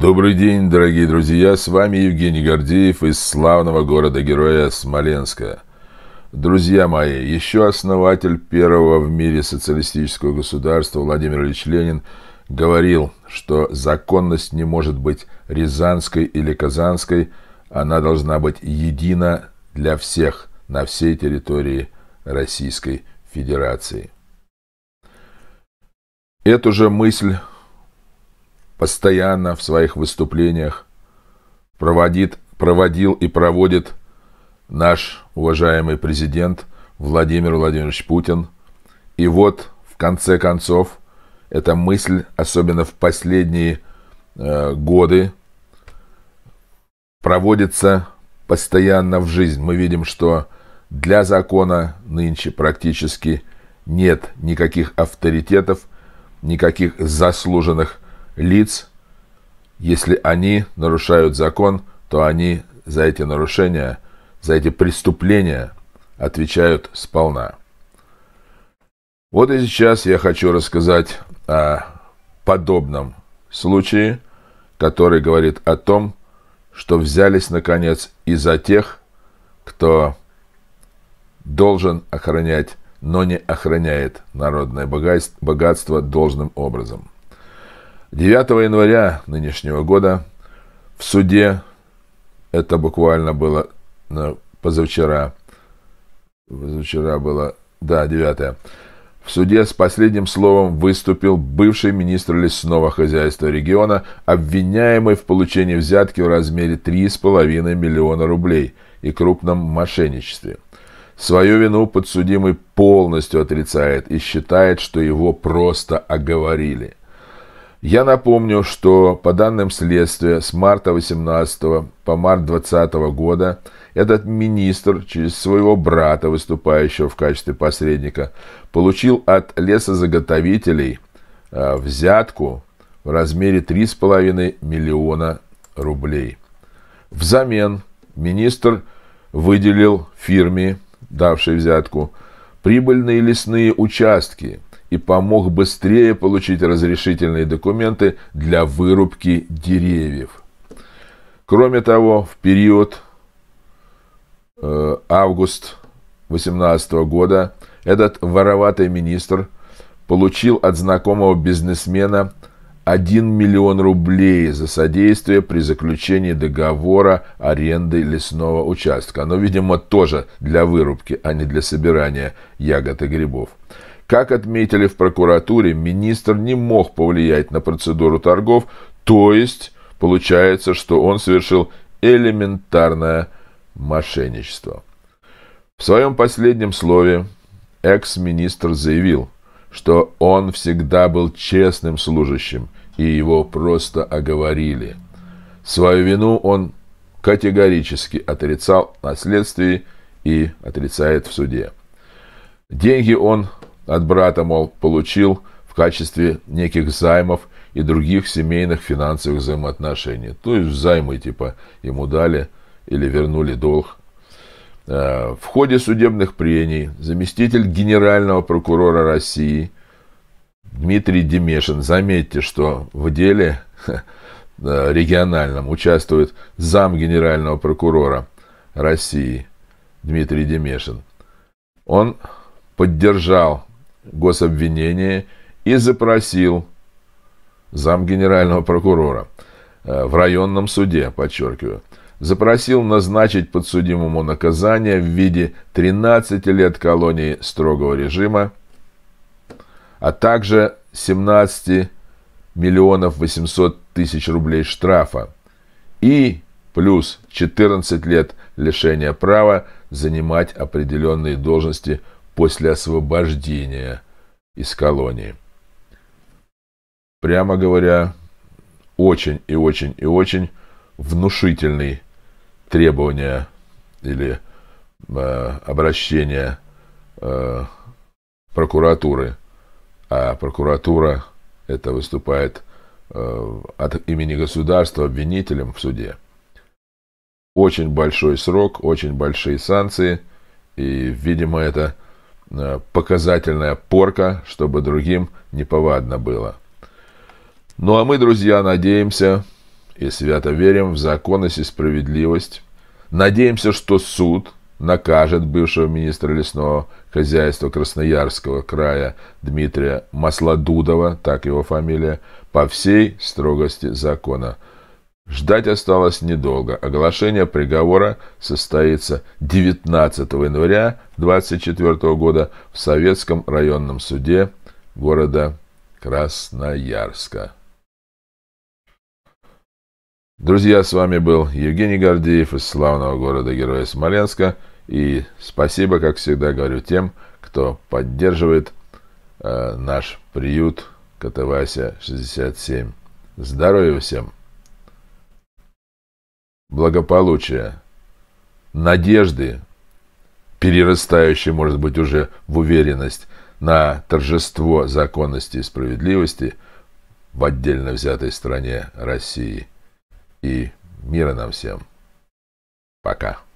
Добрый день, дорогие друзья! С вами Евгений Гордеев из славного города-героя Смоленска. Друзья мои, еще основатель первого в мире социалистического государства Владимир Ильич Ленин говорил, что законность не может быть рязанской или казанской, она должна быть едина для всех на всей территории Российской Федерации. Эту же мысль постоянно в своих выступлениях проводит, проводил и проводит наш уважаемый президент Владимир Владимирович Путин. И вот, в конце концов, эта мысль, особенно в последние э, годы, проводится постоянно в жизнь. Мы видим, что для закона нынче практически нет никаких авторитетов, никаких заслуженных авторитетов лиц, если они нарушают закон, то они за эти нарушения, за эти преступления отвечают сполна. Вот и сейчас я хочу рассказать о подобном случае, который говорит о том, что взялись, наконец, и за тех, кто должен охранять, но не охраняет народное богатство должным образом – 9 января нынешнего года в суде, это буквально было позавчера, позавчера было, да, 9 в суде с последним словом выступил бывший министр лесного хозяйства региона, обвиняемый в получении взятки в размере 3,5 миллиона рублей и крупном мошенничестве. Свою вину подсудимый полностью отрицает и считает, что его просто оговорили. Я напомню, что по данным следствия с марта 18 по март 20 года этот министр через своего брата, выступающего в качестве посредника, получил от лесозаготовителей э, взятку в размере 3,5 миллиона рублей. Взамен министр выделил фирме, давшей взятку, прибыльные лесные участки – и помог быстрее получить разрешительные документы для вырубки деревьев. Кроме того, в период э, август 18 года этот вороватый министр получил от знакомого бизнесмена 1 миллион рублей за содействие при заключении договора аренды лесного участка. Но, видимо, тоже для вырубки, а не для собирания ягод и грибов. Как отметили в прокуратуре, министр не мог повлиять на процедуру торгов, то есть получается, что он совершил элементарное мошенничество. В своем последнем слове экс-министр заявил, что он всегда был честным служащим, и его просто оговорили. Свою вину он категорически отрицал на следствии и отрицает в суде. Деньги он от брата, мол, получил в качестве неких займов и других семейных финансовых взаимоотношений. То есть займы типа ему дали или вернули долг. Э, в ходе судебных прений заместитель генерального прокурора России Дмитрий Демешин, заметьте, что в деле э, региональном участвует зам генерального прокурора России Дмитрий Демешин. Он поддержал Гособвинение и запросил зам генерального прокурора э, в районном суде, подчеркиваю, запросил назначить подсудимому наказание в виде 13 лет колонии строгого режима, а также 17 миллионов 800 тысяч рублей штрафа и плюс 14 лет лишения права занимать определенные должности после освобождения из колонии. Прямо говоря, очень и очень и очень внушительные требования или э, обращения э, прокуратуры, а прокуратура это выступает э, от имени государства обвинителем в суде. Очень большой срок, очень большие санкции, и, видимо, это Э, показательная порка, чтобы другим неповадно было. Ну а мы, друзья, надеемся и свято верим в законность и справедливость. Надеемся, что суд накажет бывшего министра лесного хозяйства Красноярского края Дмитрия Маслодудова, так его фамилия, по всей строгости закона – Ждать осталось недолго. Оглашение приговора состоится 19 января 24 года в Советском районном суде города Красноярска. Друзья, с вами был Евгений Гордеев из славного города-героя Смоленска. И спасибо, как всегда, говорю тем, кто поддерживает э, наш приют КТВАСЯ 67. Здоровья всем! благополучия, надежды, перерастающей, может быть, уже в уверенность на торжество законности и справедливости в отдельно взятой стране России. И мира нам всем. Пока.